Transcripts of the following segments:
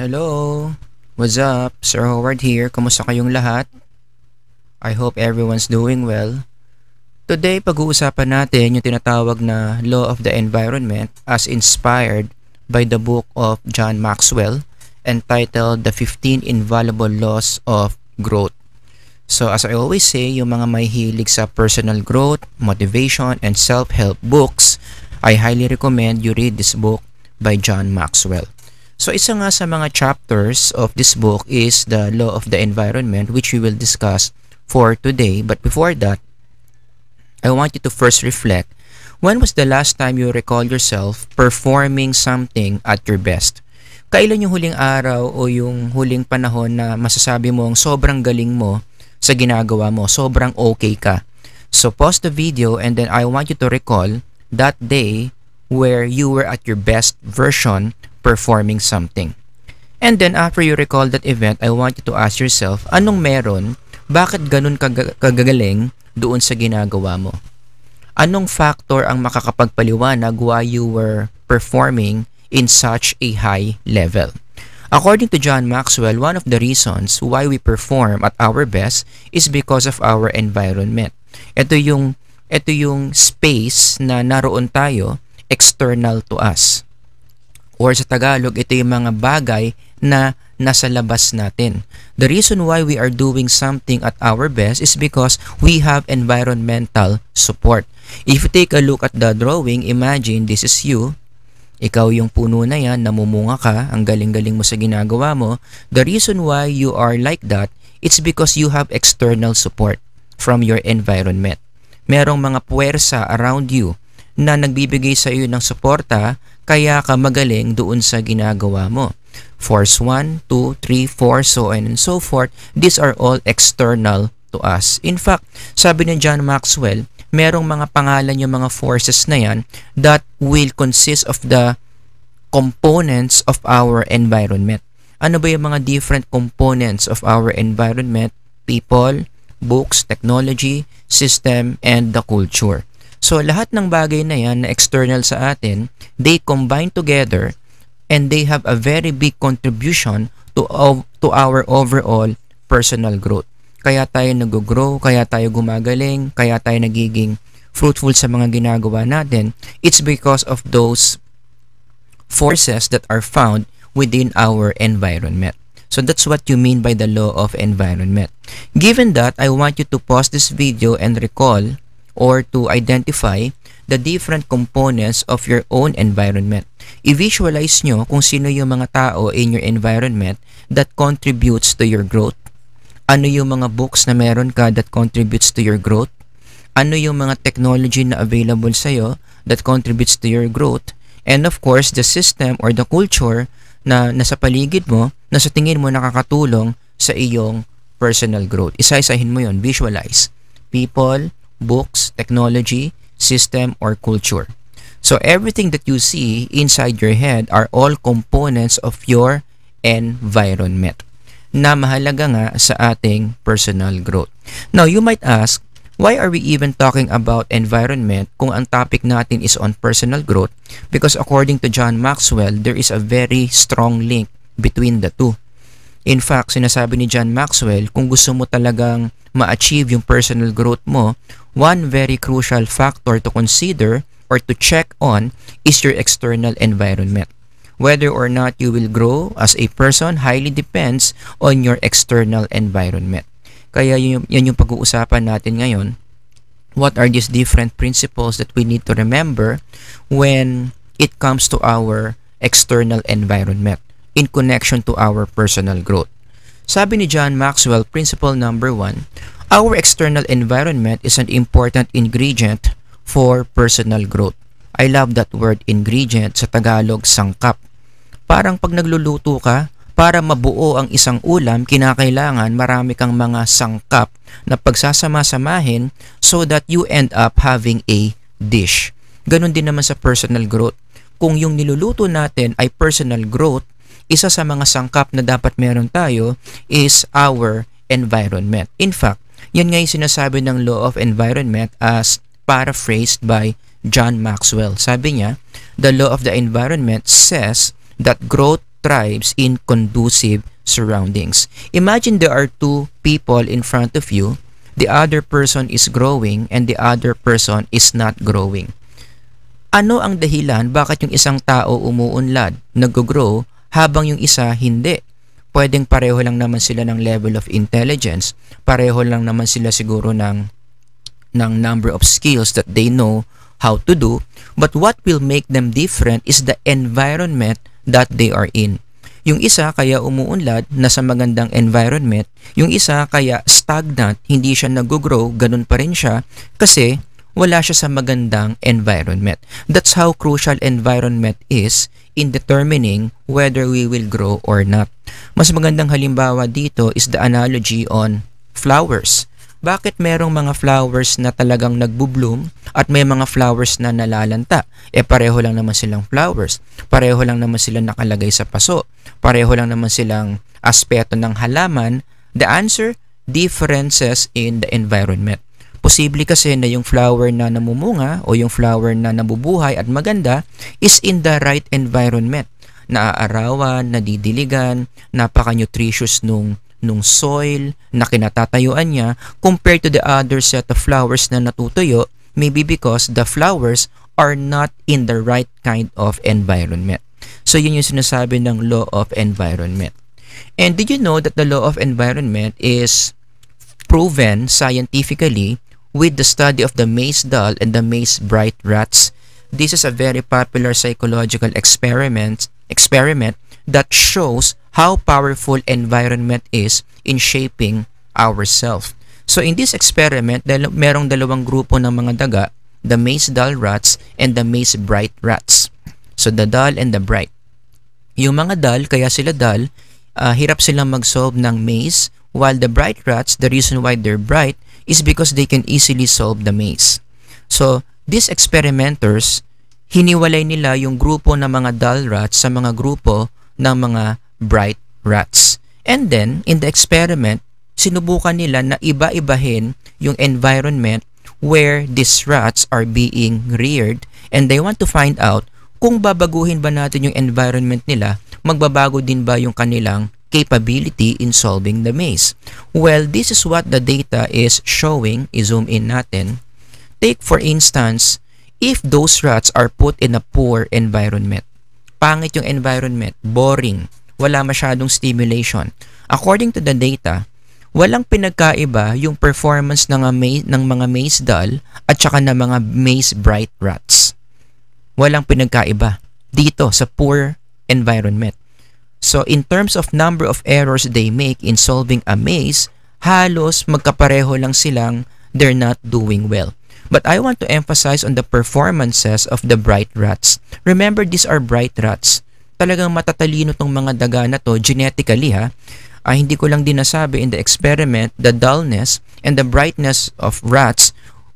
Hello! What's up? Sir Howard here. Kumusta kayong lahat? I hope everyone's doing well. Today, pag-uusapan natin yung tinatawag na Law of the Environment as inspired by the book of John Maxwell entitled The 15 Invaluable Laws of Growth. So as I always say, yung mga may hilig sa personal growth, motivation, and self-help books, I highly recommend you read this book by John Maxwell. So isa nga sa mga chapters of this book is the law of the environment which we will discuss for today. But before that, I want you to first reflect. When was the last time you recall yourself performing something at your best? Kailan yung huling araw o yung huling panahon na masasabi mo ang sobrang galing mo sa ginagawa mo, sobrang okay ka? So pause the video and then I want you to recall that day where you were at your best version performing something. And then after you recall that event, I want you to ask yourself, anong meron? Bakit ganun kag kagagaling doon sa ginagawa mo? Anong factor ang makakapagpaliwanag why you were performing in such a high level? According to John Maxwell, one of the reasons why we perform at our best is because of our environment. Ito yung ito yung space na naroon tayo external to us or sa Tagalog, ito yung mga bagay na nasa labas natin. The reason why we are doing something at our best is because we have environmental support. If you take a look at the drawing, imagine this is you. Ikaw yung puno na yan, namumunga ka, ang galing-galing mo sa ginagawa mo. The reason why you are like that, it's because you have external support from your environment. Merong mga puwersa around you na nagbibigay sa iyo ng suporta kaya ka magaling doon sa ginagawa mo. Force 1, 2, 3, 4, so on and so forth, these are all external to us. In fact, sabi ni John Maxwell, merong mga pangalan yung mga forces na yan that will consist of the components of our environment. Ano ba yung mga different components of our environment? People, books, technology, system, and the culture. So lahat ng bagay na yan na external sa atin, they combine together and they have a very big contribution to, to our overall personal growth. Kaya tayo nag-grow, kaya tayo gumagaling, kaya tayo nagiging fruitful sa mga ginagawa natin. It's because of those forces that are found within our environment. So that's what you mean by the law of environment. Given that, I want you to pause this video and recall or to identify the different components of your own environment. I-visualize nyo kung sino yung mga tao in your environment that contributes to your growth. Ano yung mga books na meron ka that contributes to your growth? Ano yung mga technology na available sa'yo that contributes to your growth? And of course, the system or the culture na nasa paligid mo, na sa tingin mo nakakatulong sa iyong personal growth. Isa-isahin mo yon visualize. People, books, technology, system, or culture. So everything that you see inside your head are all components of your environment na mahalaga nga sa ating personal growth. Now, you might ask, why are we even talking about environment kung ang topic natin is on personal growth? Because according to John Maxwell, there is a very strong link between the two. In fact, sinasabi ni John Maxwell, kung gusto mo talagang ma-achieve yung personal growth mo, one very crucial factor to consider or to check on is your external environment. Whether or not you will grow as a person highly depends on your external environment. Kaya yun, yun yung pag-uusapan natin ngayon. What are these different principles that we need to remember when it comes to our external environment in connection to our personal growth? Sabi ni John Maxwell, principle number one, Our external environment is an important ingredient for personal growth. I love that word ingredient sa Tagalog, sangkap. Parang pag nagluluto ka, para mabuo ang isang ulam, kinakailangan marami kang mga sangkap na pagsasama-samahin so that you end up having a dish. Ganon din naman sa personal growth. Kung yung niluluto natin ay personal growth, isa sa mga sangkap na dapat meron tayo is our environment. In fact, yan nga yung sinasabi ng Law of Environment as paraphrased by John Maxwell. Sabi niya, the law of the environment says that growth thrives in conducive surroundings. Imagine there are two people in front of you. The other person is growing and the other person is not growing. Ano ang dahilan bakit yung isang tao umuunlad, nag-grow, habang yung isa hindi? pwedeng pareho lang naman sila ng level of intelligence, pareho lang naman sila siguro ng ng number of skills that they know how to do, but what will make them different is the environment that they are in. Yung isa kaya umuunlad na sa magandang environment, yung isa kaya stagnant, hindi siya nag-grow, ganun pa rin siya kasi wala siya sa magandang environment. That's how crucial environment is in determining whether we will grow or not. Mas magandang halimbawa dito is the analogy on flowers. Bakit merong mga flowers na talagang nagbo-bloom at may mga flowers na nalalanta? Eh pareho lang naman silang flowers. Pareho lang naman silang nakalagay sa paso. Pareho lang naman silang aspeto ng halaman. The answer, differences in the environment. Posible kasi na yung flower na namumunga o yung flower na nabubuhay at maganda is in the right environment. Naaarawan, nadidiligan, napaka-nutritious nung nung soil na kinatatayuan niya compared to the other set of flowers na natutuyo maybe because the flowers are not in the right kind of environment. So yun yung sinasabi ng law of environment. And did you know that the law of environment is proven scientifically with the study of the maze doll and the maze bright rats. This is a very popular psychological experiment, experiment that shows how powerful environment is in shaping ourselves. So in this experiment, dal merong dalawang grupo ng mga daga, the maze doll rats and the maze bright rats. So the dull and the bright. Yung mga dull, kaya sila dull, uh, ah, hirap silang mag-solve ng maze while the bright rats, the reason why they're bright is because they can easily solve the maze. So, these experimenters, hiniwalay nila yung grupo ng mga dull rats sa mga grupo ng mga bright rats. And then, in the experiment, sinubukan nila na iba-ibahin yung environment where these rats are being reared and they want to find out kung babaguhin ba natin yung environment nila, magbabago din ba yung kanilang capability in solving the maze? Well, this is what the data is showing. I-zoom in natin. Take for instance, if those rats are put in a poor environment, pangit yung environment, boring, wala masyadong stimulation. According to the data, walang pinagkaiba yung performance ng, maze, ng mga maze doll at saka ng mga maze bright rats. Walang pinagkaiba dito sa poor environment. So in terms of number of errors they make in solving a maze, halos magkapareho lang silang they're not doing well. But I want to emphasize on the performances of the bright rats. Remember, these are bright rats. Talagang matatalino tong mga daga na to genetically ha. Ah, hindi ko lang dinasabi in the experiment, the dullness and the brightness of rats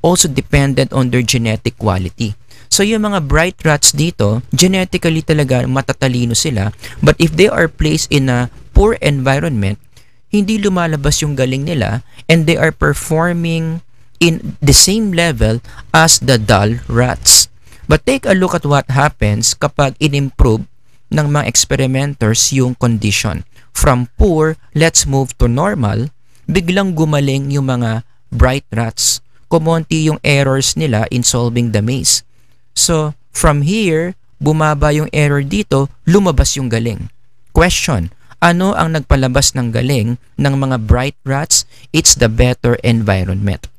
also dependent on their genetic quality. So yung mga bright rats dito, genetically talaga matatalino sila. But if they are placed in a poor environment, hindi lumalabas yung galing nila and they are performing in the same level as the dull rats. But take a look at what happens kapag inimprove ng mga experimenters yung condition. From poor, let's move to normal, biglang gumaling yung mga bright rats. Kumonti yung errors nila in solving the maze. So, from here, bumaba yung error dito, lumabas yung galing. Question, ano ang nagpalabas ng galing ng mga bright rats? It's the better environment.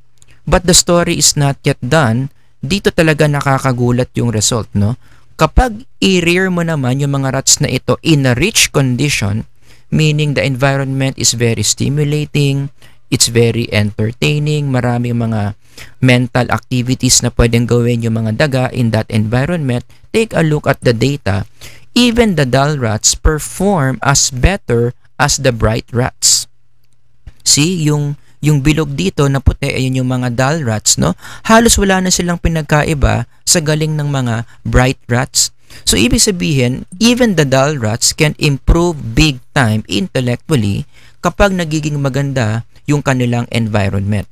But the story is not yet done. Dito talaga nakakagulat yung result, no? Kapag i-rear mo naman yung mga rats na ito in a rich condition, meaning the environment is very stimulating, It's very entertaining. Maraming mga mental activities na pwedeng gawin yung mga daga in that environment. Take a look at the data. Even the dull rats perform as better as the bright rats. See, yung yung bilog dito na puti, ayun yung mga dull rats, no? Halos wala na silang pinagkaiba sa galing ng mga bright rats. So, ibig sabihin, even the dull rats can improve big time intellectually kapag nagiging maganda yung kanilang environment.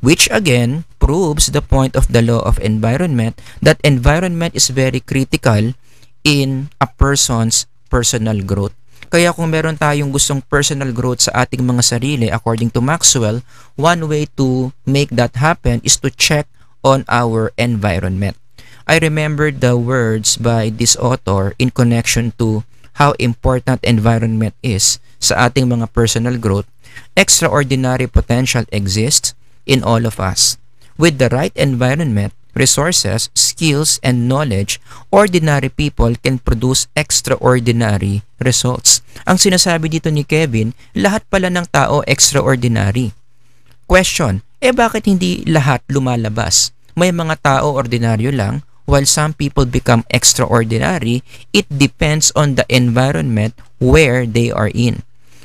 Which again proves the point of the law of environment that environment is very critical in a person's personal growth. Kaya kung meron tayong gustong personal growth sa ating mga sarili, according to Maxwell, one way to make that happen is to check on our environment. I remember the words by this author in connection to how important environment is sa ating mga personal growth Extraordinary potential exists in all of us. With the right environment, resources, skills, and knowledge, ordinary people can produce extraordinary results. Ang sinasabi dito ni Kevin, lahat pala ng tao extraordinary. Question, eh bakit hindi lahat lumalabas? May mga tao ordinaryo lang, while some people become extraordinary, it depends on the environment where they are in.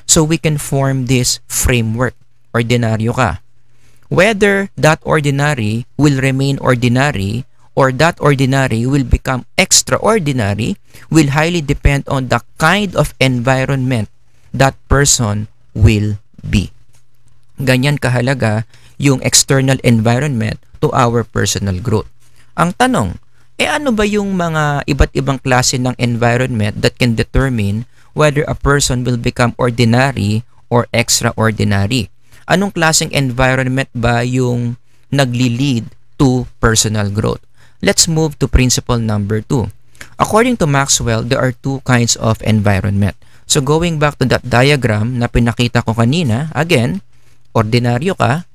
So we can form this framework. Ordinaryo ka. Whether that ordinary will remain ordinary or that ordinary will become extraordinary will highly depend on the kind of environment that person will be. Ganyan kahalaga yung external environment to our personal growth. Ang tanong, eh ano ba yung mga iba't ibang klase ng environment that can determine whether a person will become ordinary or extraordinary. Anong klaseng environment ba yung nagli-lead to personal growth? Let's move to principle number 2. According to Maxwell, there are two kinds of environment. So going back to that diagram na pinakita ko kanina, again, ordinaryo ka,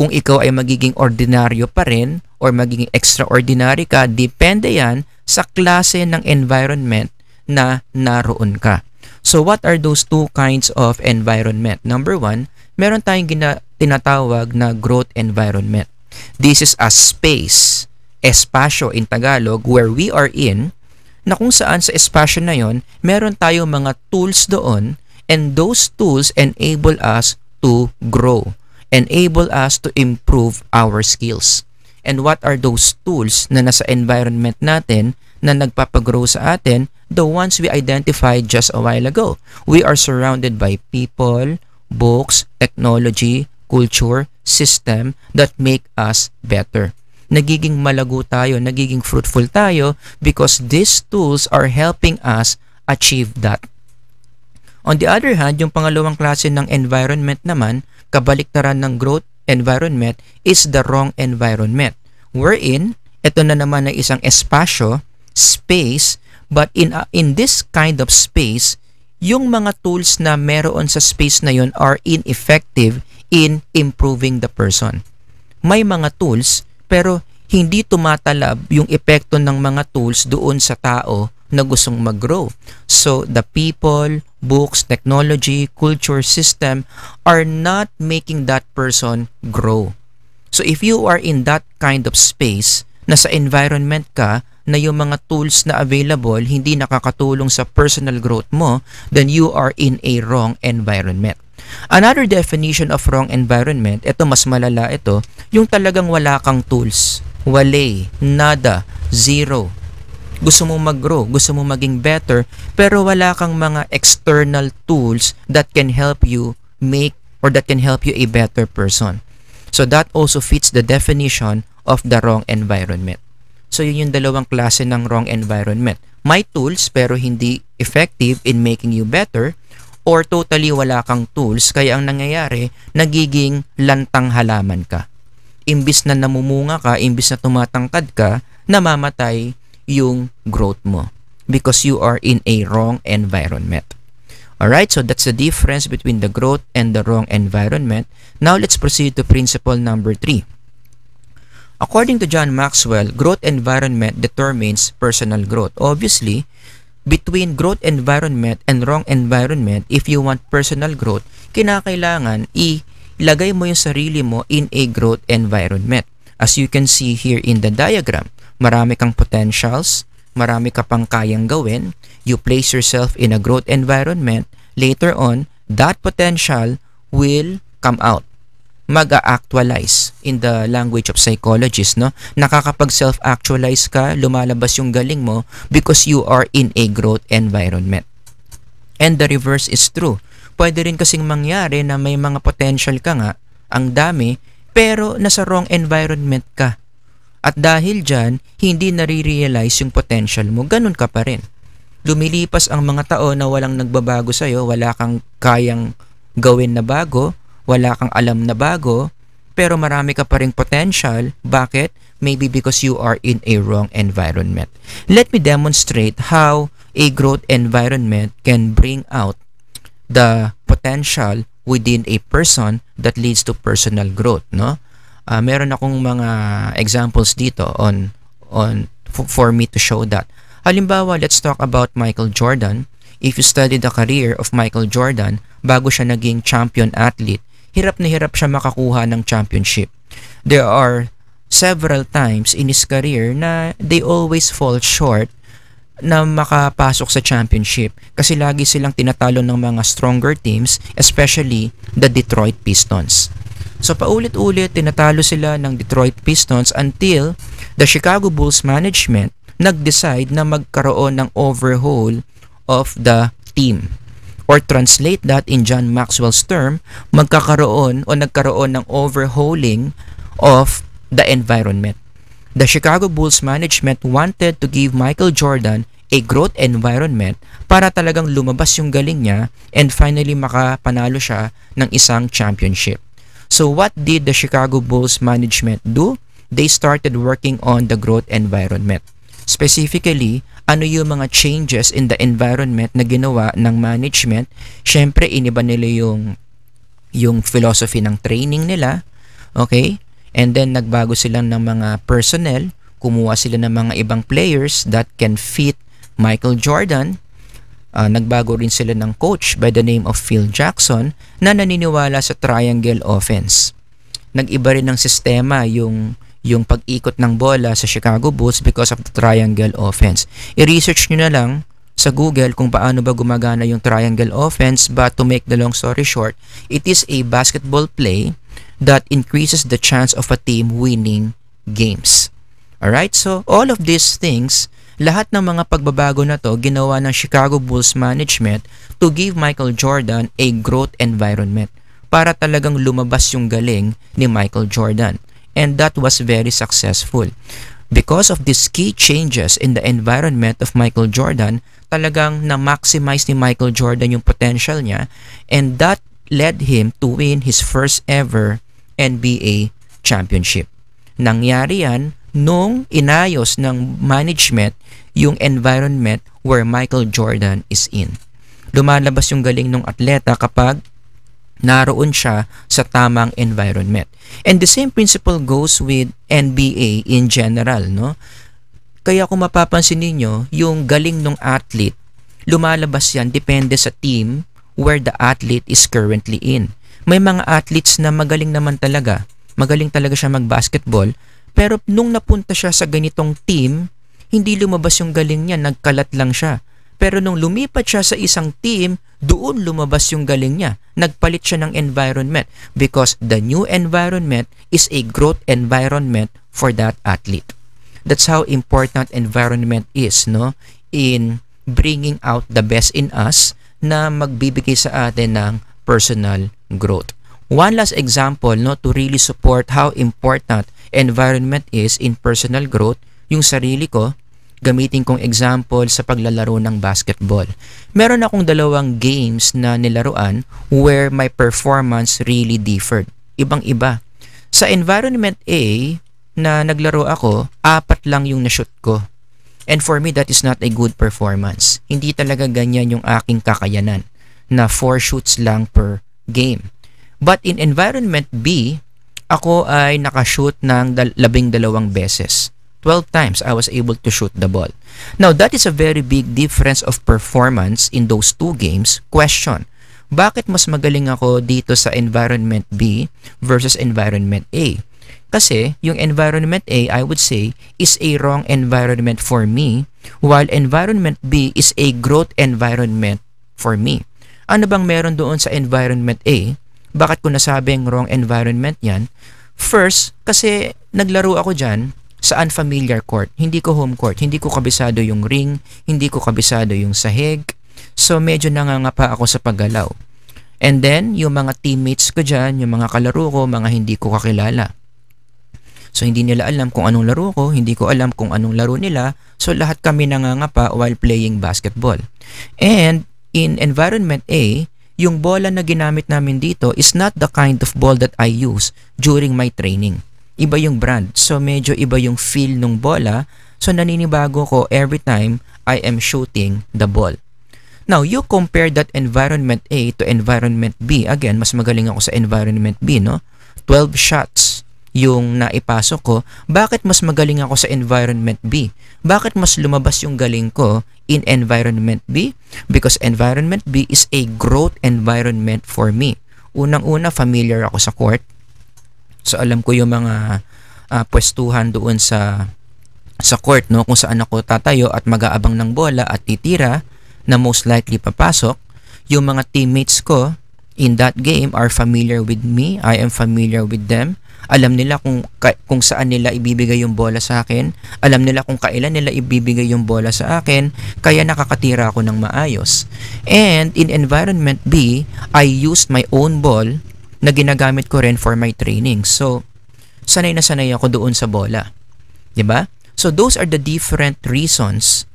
kung ikaw ay magiging ordinaryo pa rin or magiging extraordinary ka, depende yan sa klase ng environment na naroon ka. So what are those two kinds of environment? Number one, meron tayong gina- tinatawag na growth environment. This is a space, espasyo in Tagalog, where we are in, na kung saan sa espasyo na yon, meron tayong mga tools doon and those tools enable us to grow, enable us to improve our skills. And what are those tools na nasa environment natin na nagpapagrow sa atin, the ones we identified just a while ago. We are surrounded by people, books, technology, culture, system that make us better. Nagiging malago tayo, nagiging fruitful tayo because these tools are helping us achieve that. On the other hand, yung pangalawang klase ng environment naman, kabaliktaran ng growth environment is the wrong environment. Wherein, ito na naman ay isang espasyo space but in uh, in this kind of space yung mga tools na meron sa space na yon are ineffective in improving the person. May mga tools pero hindi tumatalab yung epekto ng mga tools doon sa tao na gustong mag-grow. So the people, books, technology, culture, system are not making that person grow. So if you are in that kind of space, nasa environment ka na yung mga tools na available hindi nakakatulong sa personal growth mo, then you are in a wrong environment. Another definition of wrong environment, ito mas malala ito, yung talagang wala kang tools. Wale, nada, zero. Gusto mo mag-grow, gusto mo maging better, pero wala kang mga external tools that can help you make or that can help you a better person. So that also fits the definition of the wrong environment. So yun yung dalawang klase ng wrong environment. May tools pero hindi effective in making you better or totally wala kang tools kaya ang nangyayari nagiging lantang halaman ka. Imbis na namumunga ka, imbis na tumatangkad ka, namamatay yung growth mo because you are in a wrong environment. Alright, so that's the difference between the growth and the wrong environment. Now let's proceed to principle number 3. According to John Maxwell, growth environment determines personal growth. Obviously, between growth environment and wrong environment, if you want personal growth, kinakailangan ilagay mo yung sarili mo in a growth environment. As you can see here in the diagram, marami kang potentials, marami ka pang kayang gawin, you place yourself in a growth environment, later on, that potential will come out mag-actualize in the language of psychologists, no? Nakakapag self-actualize ka, lumalabas yung galing mo because you are in a growth environment. And the reverse is true. Pwede rin kasing mangyari na may mga potential ka nga, ang dami, pero nasa wrong environment ka. At dahil dyan, hindi nare-realize yung potential mo, ganun ka pa rin. Lumilipas ang mga taon na walang nagbabago sa'yo, wala kang kayang gawin na bago, wala kang alam na bago, pero marami ka pa rin potential. Bakit? Maybe because you are in a wrong environment. Let me demonstrate how a growth environment can bring out the potential within a person that leads to personal growth, no? Uh, meron akong mga examples dito on on for me to show that. Halimbawa, let's talk about Michael Jordan. If you study the career of Michael Jordan, bago siya naging champion athlete, hirap na hirap siya makakuha ng championship. There are several times in his career na they always fall short na makapasok sa championship kasi lagi silang tinatalo ng mga stronger teams especially the Detroit Pistons. So paulit-ulit tinatalo sila ng Detroit Pistons until the Chicago Bulls management nag-decide na magkaroon ng overhaul of the team or translate that in John Maxwell's term, magkakaroon o nagkaroon ng overhauling of the environment. The Chicago Bulls management wanted to give Michael Jordan a growth environment para talagang lumabas yung galing niya and finally makapanalo siya ng isang championship. So what did the Chicago Bulls management do? They started working on the growth environment. Specifically, ano yung mga changes in the environment na ginawa ng management. Syempre, iniba nila yung yung philosophy ng training nila. Okay? And then nagbago sila ng mga personnel, kumuha sila ng mga ibang players that can fit Michael Jordan. Uh, nagbago rin sila ng coach by the name of Phil Jackson na naniniwala sa triangle offense. Nag-iba rin ng sistema yung yung pag-ikot ng bola sa Chicago Bulls because of the triangle offense. I-research nyo na lang sa Google kung paano ba gumagana yung triangle offense but to make the long story short, it is a basketball play that increases the chance of a team winning games. Alright, so all of these things, lahat ng mga pagbabago na to ginawa ng Chicago Bulls management to give Michael Jordan a growth environment para talagang lumabas yung galing ni Michael Jordan and that was very successful. Because of these key changes in the environment of Michael Jordan, talagang na-maximize ni Michael Jordan yung potential niya and that led him to win his first ever NBA championship. Nangyari yan nung inayos ng management yung environment where Michael Jordan is in. Lumalabas yung galing ng atleta kapag naroon siya sa tamang environment. And the same principle goes with NBA in general, no? Kaya kung mapapansin ninyo, yung galing ng athlete, lumalabas yan depende sa team where the athlete is currently in. May mga athletes na magaling naman talaga, magaling talaga siya mag-basketball, pero nung napunta siya sa ganitong team, hindi lumabas yung galing niya, nagkalat lang siya. Pero nung lumipat siya sa isang team, doon lumabas yung galing niya. Nagpalit siya ng environment because the new environment is a growth environment for that athlete. That's how important environment is, no? In bringing out the best in us na magbibigay sa atin ng personal growth. One last example, no, to really support how important environment is in personal growth, yung sarili ko, Gamitin kong example sa paglalaro ng basketball. Meron akong dalawang games na nilaruan where my performance really differed. Ibang-iba. Sa environment A na naglaro ako, apat lang yung nashoot ko. And for me, that is not a good performance. Hindi talaga ganyan yung aking kakayanan na 4 shoots lang per game. But in environment B, ako ay nakashoot ng labing dalawang beses. 12 times I was able to shoot the ball. Now, that is a very big difference of performance in those two games. Question, bakit mas magaling ako dito sa environment B versus environment A? Kasi yung environment A, I would say, is a wrong environment for me, while environment B is a growth environment for me. Ano bang meron doon sa environment A? Bakit ko nasabing wrong environment yan? First, kasi naglaro ako dyan sa unfamiliar court. Hindi ko home court, hindi ko kabisado yung ring, hindi ko kabisado yung sahig. So medyo nangangapa ako sa paggalaw. And then, yung mga teammates ko dyan, yung mga kalaro ko, mga hindi ko kakilala. So hindi nila alam kung anong laro ko, hindi ko alam kung anong laro nila. So lahat kami nangangapa while playing basketball. And in environment A, yung bola na ginamit namin dito is not the kind of ball that I use during my training iba yung brand. So medyo iba yung feel ng bola. So naninibago ko every time I am shooting the ball. Now, you compare that environment A to environment B. Again, mas magaling ako sa environment B, no? 12 shots yung naipasok ko. Bakit mas magaling ako sa environment B? Bakit mas lumabas yung galing ko in environment B? Because environment B is a growth environment for me. Unang-una, familiar ako sa court. So alam ko yung mga uh, pwestuhan doon sa sa court no kung saan ako tatayo at mag-aabang ng bola at titira na most likely papasok. Yung mga teammates ko in that game are familiar with me. I am familiar with them. Alam nila kung kung saan nila ibibigay yung bola sa akin. Alam nila kung kailan nila ibibigay yung bola sa akin. Kaya nakakatira ako ng maayos. And in environment B, I used my own ball na ginagamit ko rin for my training. So, sanay na sanay ako doon sa bola. ba? Diba? So, those are the different reasons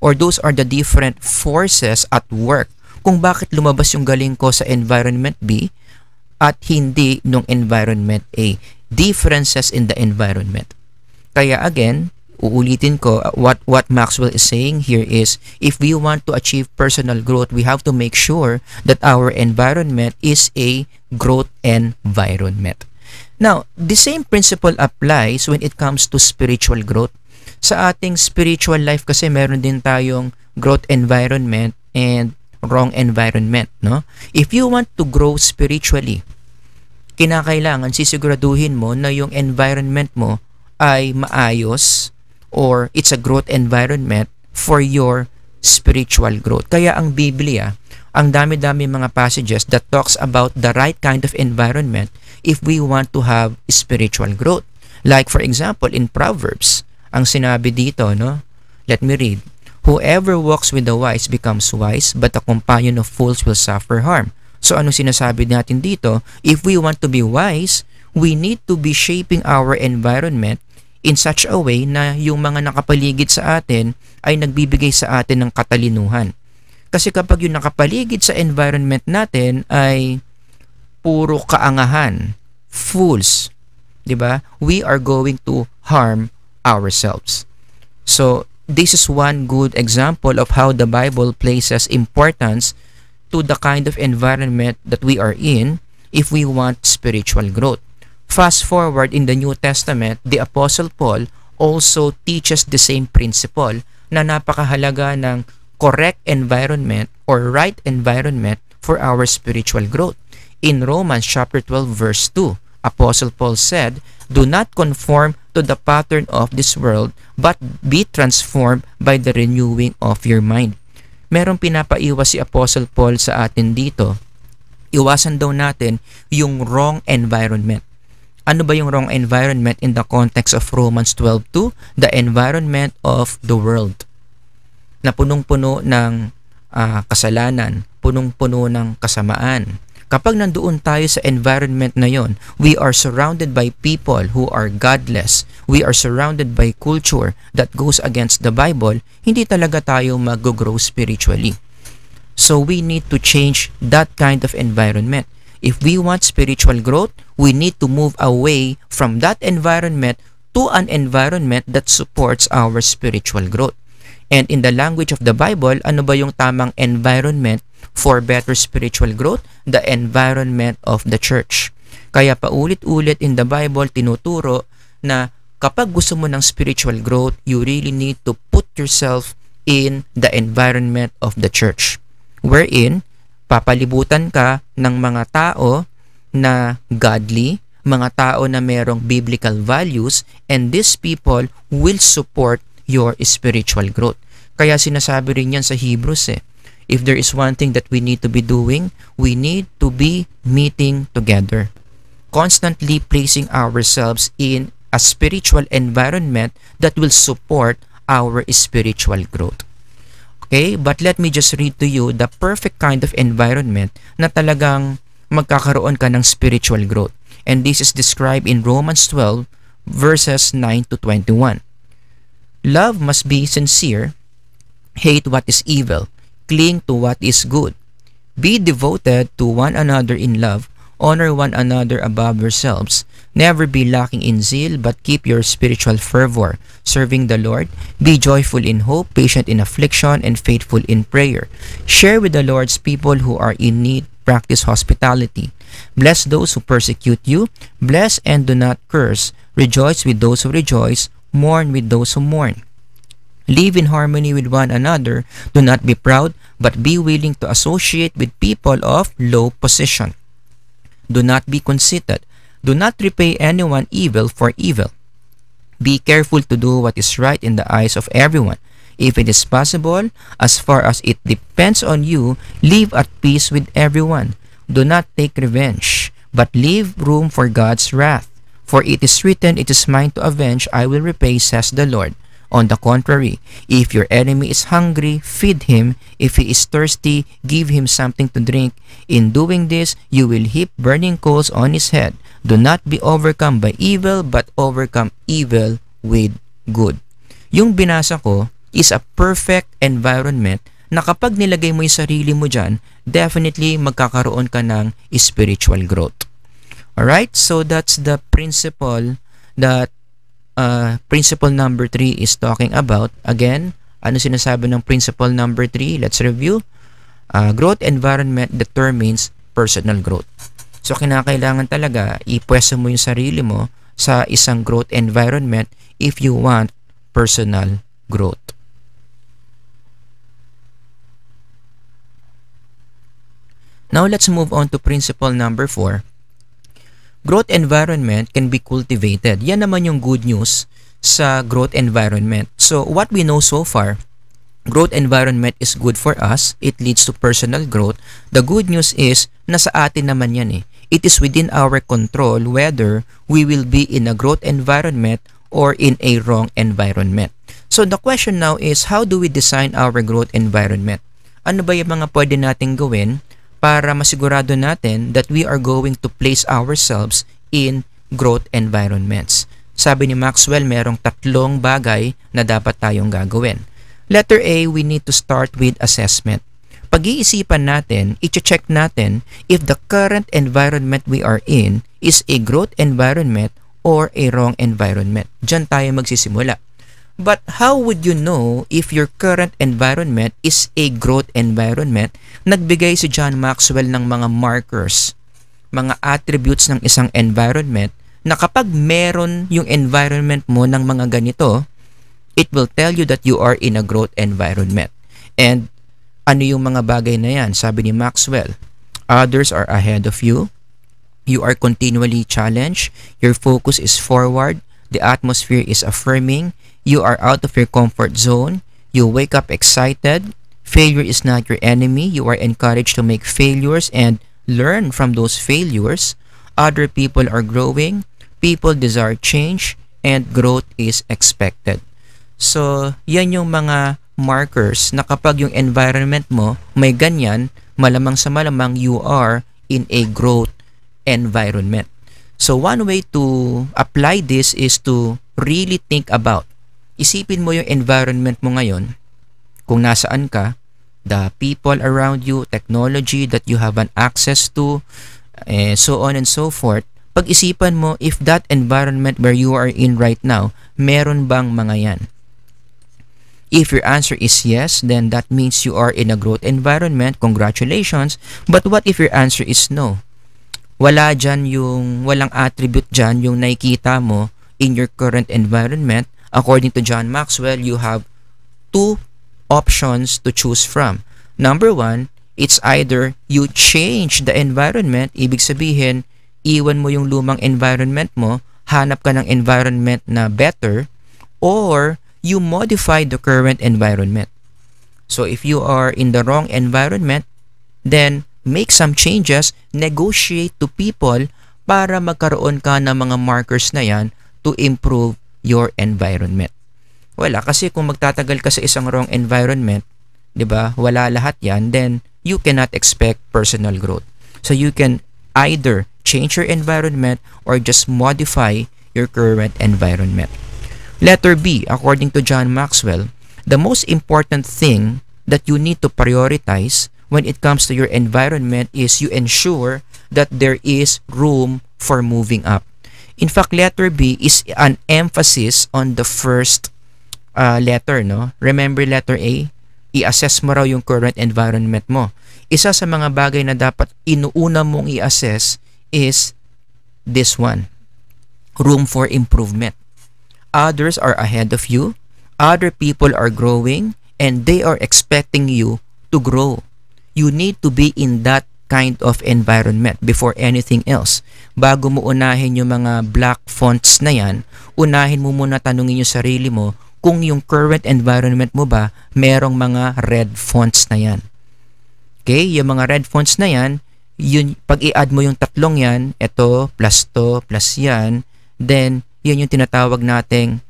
or those are the different forces at work kung bakit lumabas yung galing ko sa environment B at hindi nung environment A. Differences in the environment. Kaya again, uulitin ko, uh, what, what Maxwell is saying here is, if we want to achieve personal growth, we have to make sure that our environment is a growth environment. Now, the same principle applies when it comes to spiritual growth. Sa ating spiritual life kasi meron din tayong growth environment and wrong environment, no? If you want to grow spiritually, kinakailangan sisiguraduhin mo na yung environment mo ay maayos or it's a growth environment for your spiritual growth. Kaya ang Biblia, ang dami-dami mga passages that talks about the right kind of environment if we want to have spiritual growth. Like for example, in Proverbs, ang sinabi dito, no? Let me read. Whoever walks with the wise becomes wise, but a companion of fools will suffer harm. So ano sinasabi natin dito? If we want to be wise, we need to be shaping our environment in such a way na yung mga nakapaligid sa atin ay nagbibigay sa atin ng katalinuhan. Kasi kapag yung nakapaligid sa environment natin ay puro kaangahan, fools, 'di ba? We are going to harm ourselves. So, this is one good example of how the Bible places importance to the kind of environment that we are in if we want spiritual growth. Fast forward in the New Testament, the Apostle Paul also teaches the same principle na napakahalaga ng correct environment or right environment for our spiritual growth. In Romans chapter 12 verse 2, Apostle Paul said, "Do not conform to the pattern of this world, but be transformed by the renewing of your mind." Merong pinapaiwas si Apostle Paul sa atin dito. Iwasan daw natin yung wrong environment ano ba yung wrong environment in the context of Romans 12.2? The environment of the world na punong-puno ng uh, kasalanan, punong-puno ng kasamaan. Kapag nandoon tayo sa environment na yon, we are surrounded by people who are godless. We are surrounded by culture that goes against the Bible. Hindi talaga tayo mag-grow spiritually. So we need to change that kind of environment. If we want spiritual growth, we need to move away from that environment to an environment that supports our spiritual growth. And in the language of the Bible, ano ba yung tamang environment for better spiritual growth? The environment of the church. Kaya paulit-ulit in the Bible, tinuturo na kapag gusto mo ng spiritual growth, you really need to put yourself in the environment of the church. Wherein, papalibutan ka ng mga tao na godly, mga tao na merong biblical values, and these people will support your spiritual growth. Kaya sinasabi rin yan sa Hebrews eh. If there is one thing that we need to be doing, we need to be meeting together. Constantly placing ourselves in a spiritual environment that will support our spiritual growth. Okay? But let me just read to you the perfect kind of environment na talagang magkakaroon ka ng spiritual growth. And this is described in Romans 12 verses 9 to 21. Love must be sincere, hate what is evil, cling to what is good. Be devoted to one another in love, honor one another above yourselves. Never be lacking in zeal, but keep your spiritual fervor, serving the Lord. Be joyful in hope, patient in affliction, and faithful in prayer. Share with the Lord's people who are in need. Practice hospitality. Bless those who persecute you. Bless and do not curse. Rejoice with those who rejoice. Mourn with those who mourn. Live in harmony with one another. Do not be proud, but be willing to associate with people of low position. Do not be conceited. Do not repay anyone evil for evil. Be careful to do what is right in the eyes of everyone. If it is possible, as far as it depends on you, live at peace with everyone. Do not take revenge, but leave room for God's wrath. For it is written, It is mine to avenge, I will repay, says the Lord. On the contrary, if your enemy is hungry, feed him. If he is thirsty, give him something to drink. In doing this, you will heap burning coals on his head. Do not be overcome by evil, but overcome evil with good. Yung binasa ko is a perfect environment na kapag nilagay mo yung sarili mo dyan, definitely magkakaroon ka ng spiritual growth. Alright, so that's the principle that uh, principle number 3 is talking about, again, ano sinasabi ng principle number 3? Let's review. Uh, growth environment determines personal growth. So, kinakailangan talaga ipwesto mo yung sarili mo sa isang growth environment if you want personal growth. Now, let's move on to principle number 4 growth environment can be cultivated. Yan naman yung good news sa growth environment. So what we know so far, growth environment is good for us. It leads to personal growth. The good news is, nasa atin naman yan eh. It is within our control whether we will be in a growth environment or in a wrong environment. So the question now is, how do we design our growth environment? Ano ba yung mga pwede nating gawin para masigurado natin that we are going to place ourselves in growth environments. Sabi ni Maxwell, merong tatlong bagay na dapat tayong gagawin. Letter A, we need to start with assessment. Pag-iisipan natin, iti-check natin if the current environment we are in is a growth environment or a wrong environment. Diyan tayo magsisimula. But how would you know if your current environment is a growth environment? Nagbigay si John Maxwell ng mga markers, mga attributes ng isang environment na kapag meron yung environment mo ng mga ganito, it will tell you that you are in a growth environment. And ano yung mga bagay na yan? Sabi ni Maxwell, others are ahead of you, you are continually challenged, your focus is forward, the atmosphere is affirming, You are out of your comfort zone. You wake up excited. Failure is not your enemy. You are encouraged to make failures and learn from those failures. Other people are growing. People desire change and growth is expected. So, yan yung mga markers na kapag yung environment mo may ganyan, malamang sa malamang you are in a growth environment. So, one way to apply this is to really think about Isipin mo yung environment mo ngayon, kung nasaan ka, the people around you, technology that you have an access to, eh, so on and so forth. Pag-isipan mo if that environment where you are in right now, meron bang mga yan? If your answer is yes, then that means you are in a growth environment. Congratulations. But what if your answer is no? Wala dyan yung, walang attribute dyan yung nakikita mo in your current environment According to John Maxwell, you have two options to choose from. Number one, it's either you change the environment, ibig sabihin, iwan mo yung lumang environment mo, hanap ka ng environment na better, or you modify the current environment. So if you are in the wrong environment, then make some changes, negotiate to people para magkaroon ka ng mga markers na yan to improve your environment. Wala kasi kung magtatagal ka sa isang wrong environment, 'di ba? Wala lahat 'yan, then you cannot expect personal growth. So you can either change your environment or just modify your current environment. Letter B, according to John Maxwell, the most important thing that you need to prioritize when it comes to your environment is you ensure that there is room for moving up. In fact, letter B is an emphasis on the first uh, letter, no? Remember letter A? I-assess mo raw yung current environment mo. Isa sa mga bagay na dapat inuuna mong i-assess is this one. Room for improvement. Others are ahead of you. Other people are growing and they are expecting you to grow. You need to be in that kind of environment before anything else. Bago mo unahin yung mga black fonts na yan, unahin mo muna tanungin yung sarili mo kung yung current environment mo ba merong mga red fonts na yan. Okay, yung mga red fonts na yan, yun, pag i-add mo yung tatlong yan, ito, plus to, plus yan, then, yun yung tinatawag nating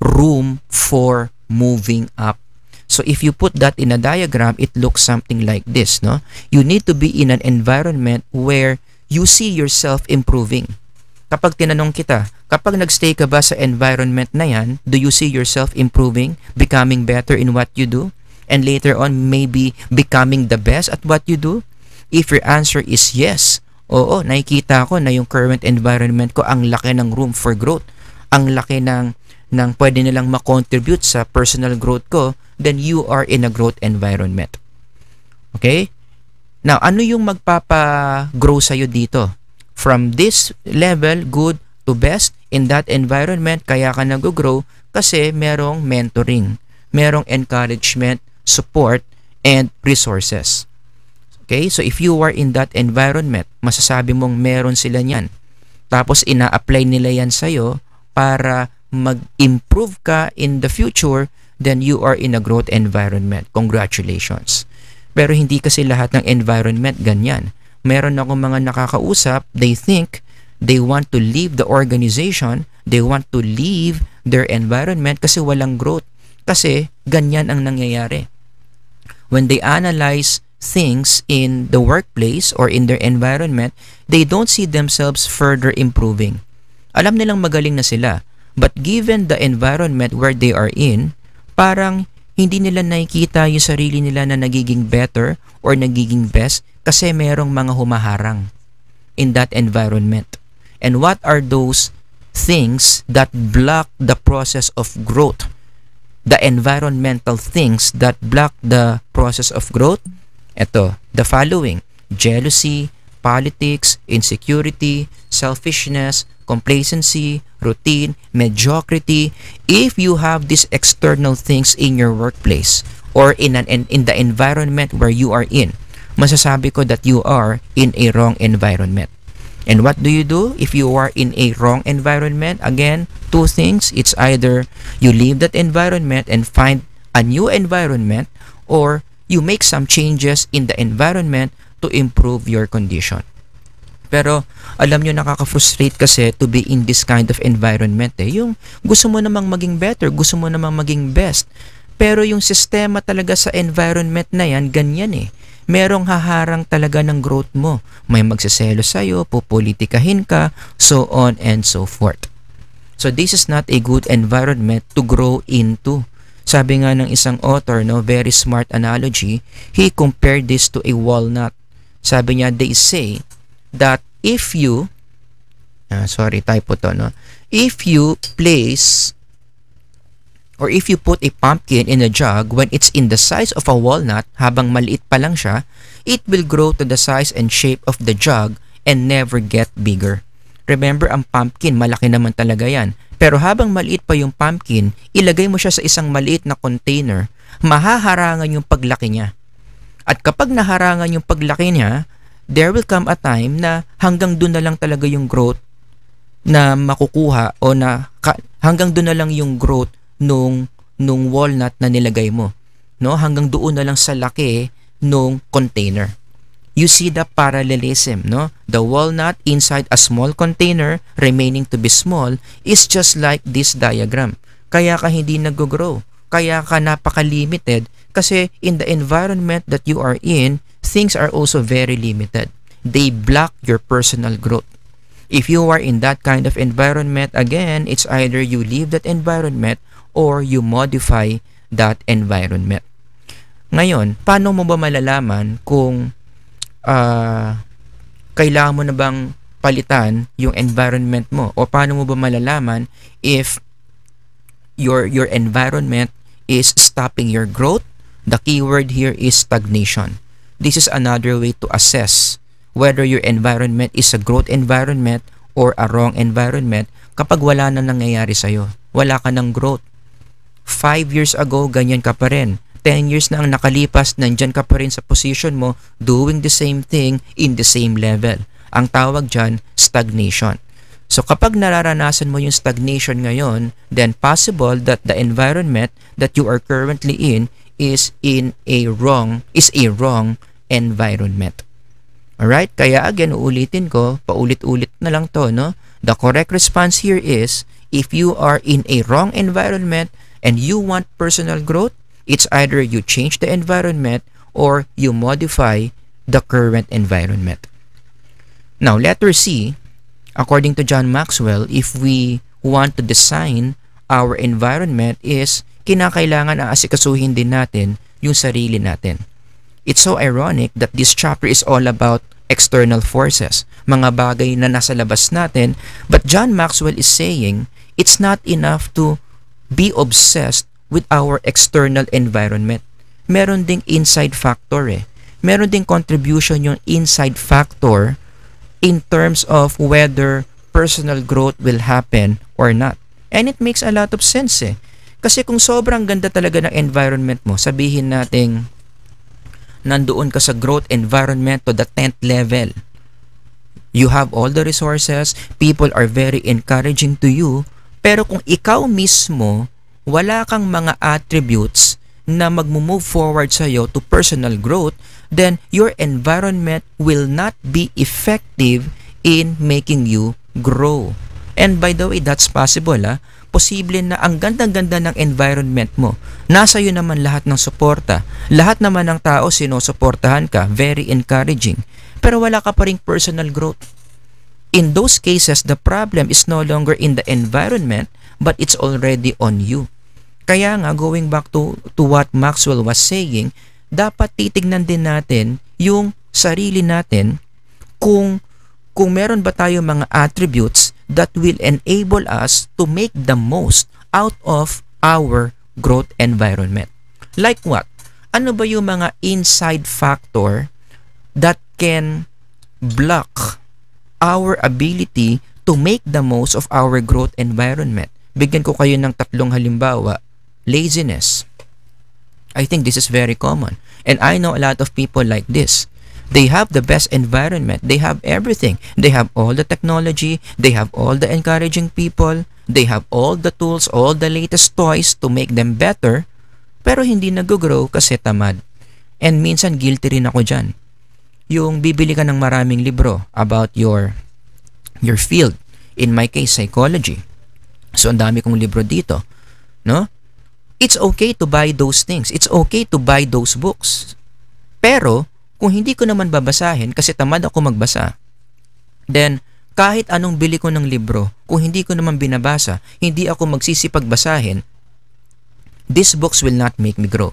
room for moving up So if you put that in a diagram, it looks something like this, no? You need to be in an environment where you see yourself improving. Kapag tinanong kita, kapag nagstay ka ba sa environment na yan, do you see yourself improving, becoming better in what you do? And later on, maybe becoming the best at what you do? If your answer is yes, oo, nakikita ko na yung current environment ko ang laki ng room for growth. Ang laki ng nang pwede nilang makontribute sa personal growth ko, then you are in a growth environment. Okay? Now, ano yung magpapa-grow sa'yo dito? From this level, good to best, in that environment, kaya ka nag-grow kasi merong mentoring, merong encouragement, support, and resources. Okay? So, if you are in that environment, masasabi mong meron sila niyan. Tapos, ina-apply nila yan sa'yo para mag-improve ka in the future, then you are in a growth environment. Congratulations. Pero hindi kasi lahat ng environment ganyan. Meron ako mga nakakausap, they think they want to leave the organization, they want to leave their environment kasi walang growth. Kasi ganyan ang nangyayari. When they analyze things in the workplace or in their environment, they don't see themselves further improving. Alam nilang magaling na sila But given the environment where they are in, parang hindi nila nakikita yung sarili nila na nagiging better or nagiging best kasi merong mga humaharang in that environment. And what are those things that block the process of growth? The environmental things that block the process of growth? Ito, the following. Jealousy, politics, insecurity, selfishness, complacency, routine, mediocrity, if you have these external things in your workplace or in an in the environment where you are in, masasabi ko that you are in a wrong environment. And what do you do if you are in a wrong environment? Again, two things. It's either you leave that environment and find a new environment or you make some changes in the environment to improve your condition. Pero alam nyo, nakaka-frustrate kasi to be in this kind of environment. Eh. Yung gusto mo namang maging better, gusto mo namang maging best. Pero yung sistema talaga sa environment na yan, ganyan eh. Merong haharang talaga ng growth mo. May magsaselo sa'yo, pupolitikahin ka, so on and so forth. So this is not a good environment to grow into. Sabi nga ng isang author, no, very smart analogy, he compared this to a walnut. Sabi niya, they say that if you uh, sorry typo to no if you place or if you put a pumpkin in a jug when it's in the size of a walnut habang maliit pa lang siya it will grow to the size and shape of the jug and never get bigger remember ang pumpkin malaki naman talaga yan pero habang maliit pa yung pumpkin ilagay mo siya sa isang maliit na container mahaharangan yung paglaki niya at kapag naharangan yung paglaki niya there will come a time na hanggang doon na lang talaga yung growth na makukuha o na hanggang doon na lang yung growth nung nung walnut na nilagay mo no hanggang doon na lang sa laki nung container you see the parallelism no the walnut inside a small container remaining to be small is just like this diagram kaya ka hindi nag-grow kaya ka napaka-limited kasi in the environment that you are in things are also very limited. They block your personal growth. If you are in that kind of environment, again, it's either you leave that environment or you modify that environment. Ngayon, paano mo ba malalaman kung uh, kailangan mo na bang palitan yung environment mo o paano mo ba malalaman if your your environment is stopping your growth the keyword here is stagnation This is another way to assess whether your environment is a growth environment or a wrong environment kapag wala na nangyayari sa'yo. Wala ka ng growth. 5 years ago, ganyan ka pa rin. 10 years na ang nakalipas, nandyan ka pa rin sa position mo, doing the same thing in the same level. Ang tawag dyan, stagnation. So kapag nararanasan mo yung stagnation ngayon, then possible that the environment that you are currently in is in a wrong, is a wrong environment. Alright? Kaya again, uulitin ko, paulit-ulit na lang to, no? The correct response here is, if you are in a wrong environment and you want personal growth, it's either you change the environment or you modify the current environment. Now, letter C, according to John Maxwell, if we want to design our environment is kinakailangan asikasuhin din natin yung sarili natin. It's so ironic that this chapter is all about external forces, mga bagay na nasa labas natin. But John Maxwell is saying it's not enough to be obsessed with our external environment. Meron ding inside factor eh. Meron ding contribution yung inside factor in terms of whether personal growth will happen or not. And it makes a lot of sense eh. Kasi kung sobrang ganda talaga ng environment mo, sabihin nating nandoon ka sa growth environment to the 10th level. You have all the resources, people are very encouraging to you, pero kung ikaw mismo wala kang mga attributes na magmo-move forward sa iyo to personal growth, then your environment will not be effective in making you grow. And by the way, that's possible. Ha? Ah posible na ang gandang ganda ng environment mo. Nasa iyo naman lahat ng suporta. Lahat naman ng tao sinusuportahan ka. Very encouraging. Pero wala ka pa rin personal growth. In those cases, the problem is no longer in the environment but it's already on you. Kaya nga, going back to, to what Maxwell was saying, dapat titignan din natin yung sarili natin kung kung meron ba tayo mga attributes that will enable us to make the most out of our growth environment. Like what? Ano ba yung mga inside factor that can block our ability to make the most of our growth environment? Bigyan ko kayo ng tatlong halimbawa. Laziness. I think this is very common. And I know a lot of people like this. They have the best environment. They have everything. They have all the technology. They have all the encouraging people. They have all the tools, all the latest toys to make them better. Pero hindi nag-grow kasi tamad. And minsan guilty rin ako dyan. Yung bibili ka ng maraming libro about your your field. In my case, psychology. So ang dami kong libro dito, no? It's okay to buy those things. It's okay to buy those books. Pero kung hindi ko naman babasahin kasi tamad ako magbasa, then kahit anong bili ko ng libro, kung hindi ko naman binabasa, hindi ako magsisipag basahin, these books will not make me grow.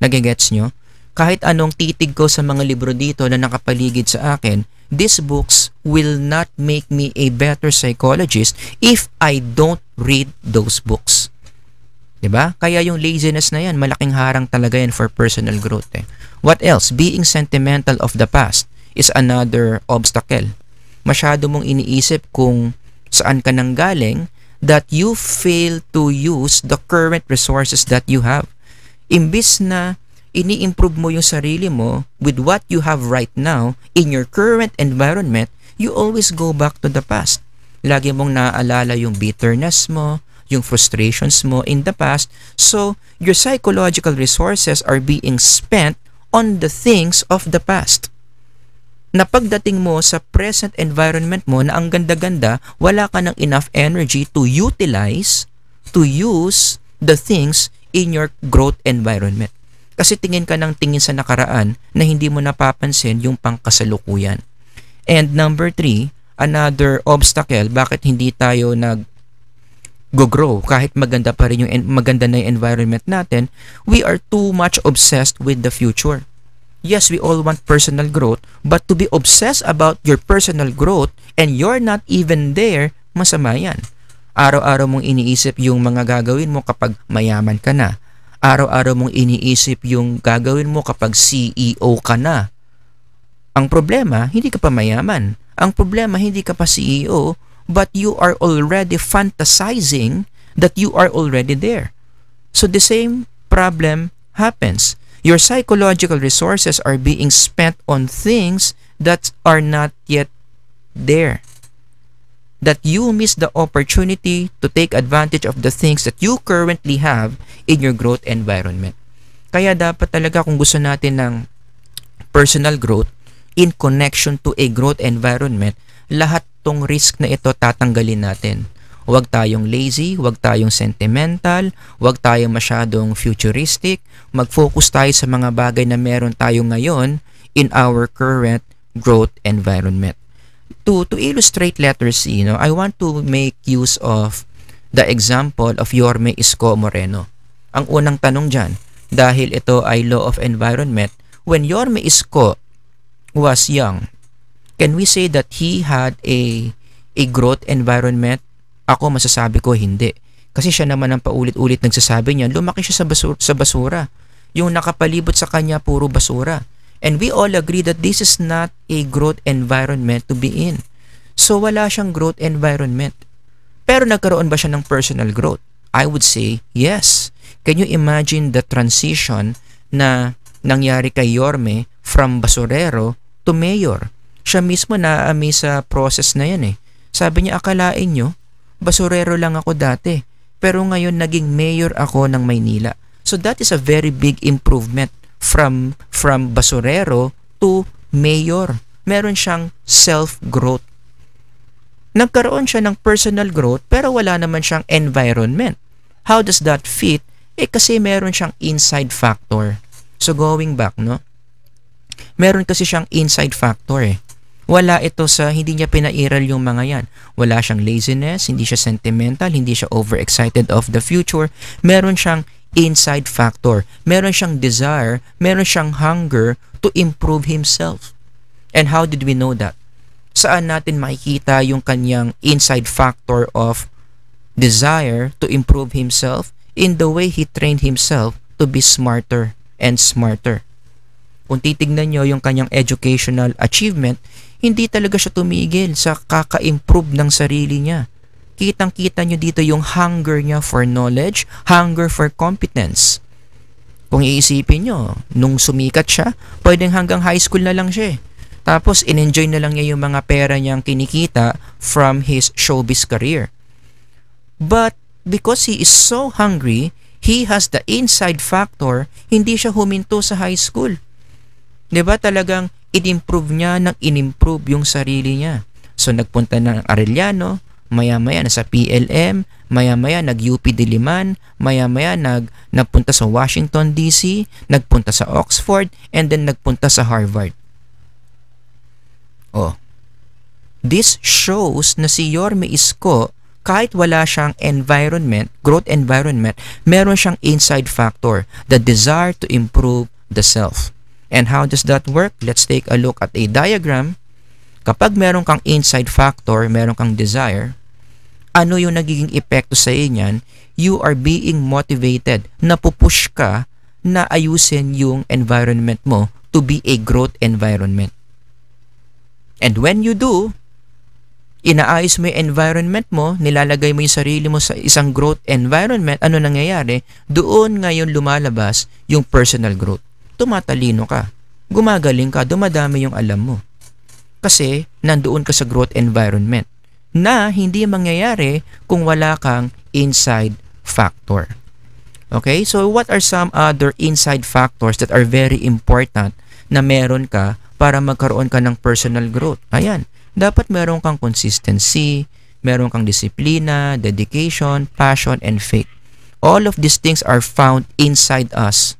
Nagigets nyo? Kahit anong titig ko sa mga libro dito na nakapaligid sa akin, these books will not make me a better psychologist if I don't read those books. 'Di ba? Kaya yung laziness na 'yan, malaking harang talaga 'yan for personal growth. Eh. What else? Being sentimental of the past is another obstacle. Masyado mong iniisip kung saan ka nang galing that you fail to use the current resources that you have. Imbis na ini-improve mo yung sarili mo with what you have right now in your current environment, you always go back to the past. Lagi mong naaalala yung bitterness mo, yung frustrations mo in the past. So, your psychological resources are being spent on the things of the past. Na pagdating mo sa present environment mo na ang ganda-ganda, wala ka ng enough energy to utilize, to use the things in your growth environment. Kasi tingin ka ng tingin sa nakaraan na hindi mo napapansin yung pangkasalukuyan. And number three, another obstacle bakit hindi tayo nag go-grow. Kahit maganda pa rin yung maganda na yung environment natin, we are too much obsessed with the future. Yes, we all want personal growth, but to be obsessed about your personal growth and you're not even there, masama yan. Araw-araw mong iniisip yung mga gagawin mo kapag mayaman ka na. Araw-araw mong iniisip yung gagawin mo kapag CEO ka na. Ang problema, hindi ka pa mayaman. Ang problema, hindi ka pa CEO but you are already fantasizing that you are already there. So the same problem happens. Your psychological resources are being spent on things that are not yet there. That you miss the opportunity to take advantage of the things that you currently have in your growth environment. Kaya dapat talaga kung gusto natin ng personal growth in connection to a growth environment, lahat tong risk na ito tatanggalin natin. Huwag tayong lazy, huwag tayong sentimental, huwag tayong masyadong futuristic. Mag-focus tayo sa mga bagay na meron tayo ngayon in our current growth environment. To, to illustrate letter C, you know, I want to make use of the example of Yorme Isko Moreno. Ang unang tanong dyan, dahil ito ay law of environment, when Yorme Isko was young, Can we say that he had a a growth environment? Ako masasabi ko hindi. Kasi siya naman ang paulit-ulit nagsasabi niya, lumaki siya sa basura, sa basura. Yung nakapalibot sa kanya puro basura. And we all agree that this is not a growth environment to be in. So wala siyang growth environment. Pero nagkaroon ba siya ng personal growth? I would say yes. Can you imagine the transition na nangyari kay Yorme from basurero to mayor? Siya mismo na-amaze sa process na yan eh. Sabi niya, akalain nyo, basurero lang ako dati. Pero ngayon, naging mayor ako ng Maynila. So that is a very big improvement from, from basurero to mayor. Meron siyang self-growth. Nagkaroon siya ng personal growth pero wala naman siyang environment. How does that fit? Eh kasi meron siyang inside factor. So going back, no? Meron kasi siyang inside factor eh. Wala ito sa hindi niya pinairal yung mga yan. Wala siyang laziness, hindi siya sentimental, hindi siya overexcited of the future. Meron siyang inside factor. Meron siyang desire, meron siyang hunger to improve himself. And how did we know that? Saan natin makikita yung kanyang inside factor of desire to improve himself in the way he trained himself to be smarter and smarter. Kung titignan nyo yung kanyang educational achievement, hindi talaga siya tumigil sa kaka-improve ng sarili niya. Kitang-kita niyo dito yung hunger niya for knowledge, hunger for competence. Kung iisipin niyo, nung sumikat siya, pwedeng hanggang high school na lang siya eh. Tapos in-enjoy na lang niya yung mga pera niyang kinikita from his showbiz career. But because he is so hungry, he has the inside factor, hindi siya huminto sa high school. 'Di ba talagang inimprove niya ng inimprove yung sarili niya. So nagpunta na ng Arellano, maya-maya na sa PLM, maya-maya nag-UP Diliman, maya-maya nag, nagpunta sa Washington DC, nagpunta sa Oxford, and then nagpunta sa Harvard. Oh. This shows na si Yorme Isko, kahit wala siyang environment, growth environment, meron siyang inside factor, the desire to improve the self. And how does that work? Let's take a look at a diagram. Kapag meron kang inside factor, meron kang desire, ano yung nagiging epekto sa inyan? You are being motivated. Napupush ka na ayusin yung environment mo to be a growth environment. And when you do, inaayos mo yung environment mo, nilalagay mo yung sarili mo sa isang growth environment, ano nangyayari? Doon ngayon lumalabas yung personal growth tumatalino ka, gumagaling ka, dumadami yung alam mo. Kasi nandoon ka sa growth environment na hindi mangyayari kung wala kang inside factor. Okay? So what are some other inside factors that are very important na meron ka para magkaroon ka ng personal growth? Ayan. Dapat meron kang consistency, meron kang disiplina, dedication, passion, and faith. All of these things are found inside us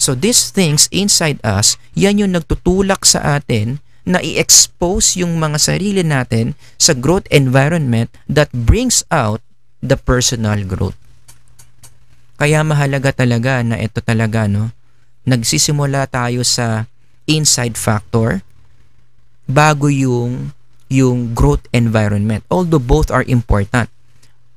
So these things inside us, yan yung nagtutulak sa atin na i-expose yung mga sarili natin sa growth environment that brings out the personal growth. Kaya mahalaga talaga na ito talaga no. Nagsisimula tayo sa inside factor bago yung yung growth environment. Although both are important,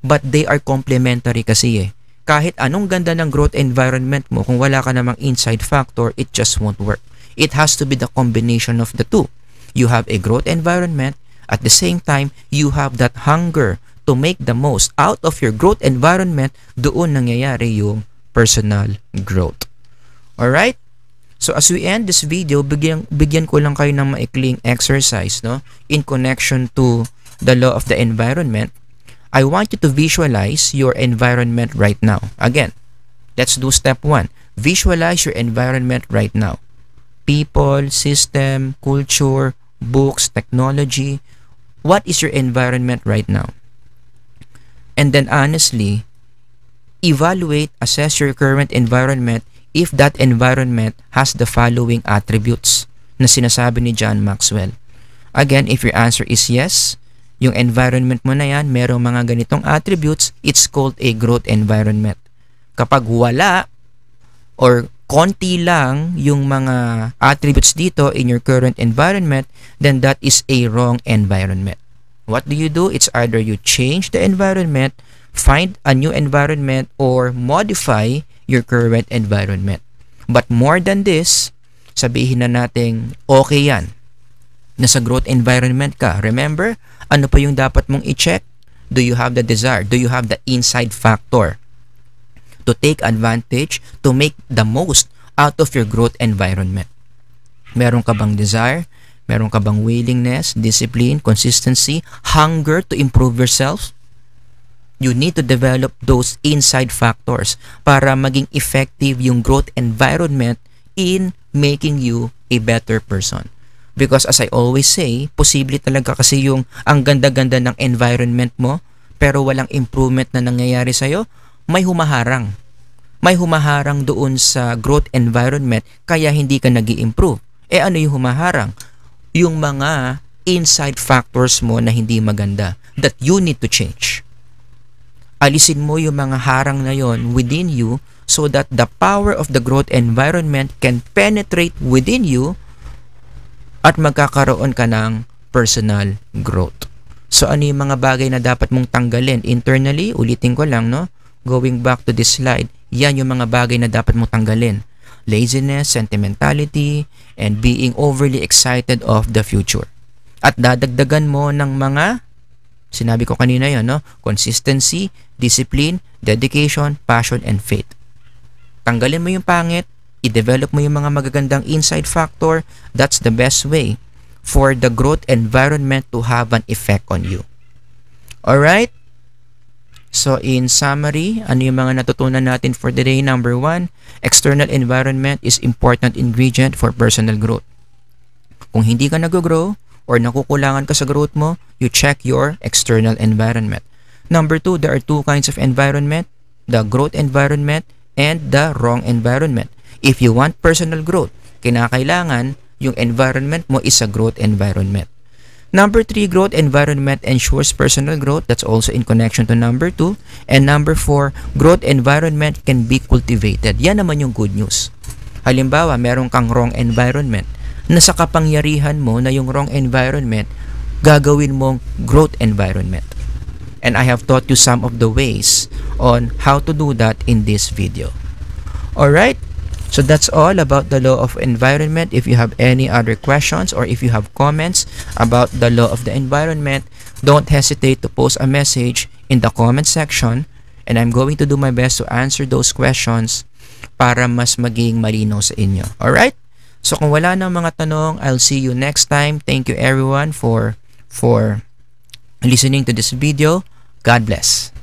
but they are complementary kasi eh kahit anong ganda ng growth environment mo, kung wala ka namang inside factor, it just won't work. It has to be the combination of the two. You have a growth environment, at the same time, you have that hunger to make the most out of your growth environment, doon nangyayari yung personal growth. Alright? So as we end this video, bigyan, bigyan ko lang kayo ng maikling exercise no? in connection to the law of the environment I want you to visualize your environment right now. Again, let's do step 1. Visualize your environment right now. People, system, culture, books, technology. What is your environment right now? And then honestly, evaluate, assess your current environment if that environment has the following attributes na sinasabi ni John Maxwell. Again, if your answer is yes, yung environment mo na yan, merong mga ganitong attributes, it's called a growth environment. Kapag wala or konti lang yung mga attributes dito in your current environment, then that is a wrong environment. What do you do? It's either you change the environment, find a new environment, or modify your current environment. But more than this, sabihin na natin, okay yan. Nasa growth environment ka. Remember, ano pa yung dapat mong i-check? Do you have the desire? Do you have the inside factor? To take advantage, to make the most out of your growth environment. Meron ka bang desire? Meron ka bang willingness, discipline, consistency, hunger to improve yourself? You need to develop those inside factors para maging effective yung growth environment in making you a better person. Because as I always say, posible talaga kasi yung ang ganda-ganda ng environment mo, pero walang improvement na nangyayari sa'yo, may humaharang. May humaharang doon sa growth environment, kaya hindi ka nag improve Eh ano yung humaharang? Yung mga inside factors mo na hindi maganda that you need to change. Alisin mo yung mga harang na yon within you so that the power of the growth environment can penetrate within you at magkakaroon ka ng personal growth. So ano yung mga bagay na dapat mong tanggalin internally? Ulitin ko lang, no? Going back to this slide, yan yung mga bagay na dapat mong tanggalin. Laziness, sentimentality, and being overly excited of the future. At dadagdagan mo ng mga, sinabi ko kanina yan, no? Consistency, discipline, dedication, passion, and faith. Tanggalin mo yung pangit, i-develop mo yung mga magagandang inside factor, that's the best way for the growth environment to have an effect on you. Alright? So, in summary, ano yung mga natutunan natin for the day? Number one, external environment is important ingredient for personal growth. Kung hindi ka nag-grow or nakukulangan ka sa growth mo, you check your external environment. Number two, there are two kinds of environment, the growth environment and the wrong environment. If you want personal growth, kinakailangan yung environment mo is a growth environment. Number three, growth environment ensures personal growth. That's also in connection to number two. And number four, growth environment can be cultivated. Yan naman yung good news. Halimbawa, meron kang wrong environment. Nasa kapangyarihan mo na yung wrong environment, gagawin mong growth environment. And I have taught you some of the ways on how to do that in this video. Alright? So that's all about the law of environment. If you have any other questions or if you have comments about the law of the environment, don't hesitate to post a message in the comment section and I'm going to do my best to answer those questions para mas maging malinaw sa inyo. Alright? So kung wala nang mga tanong, I'll see you next time. Thank you everyone for for listening to this video. God bless.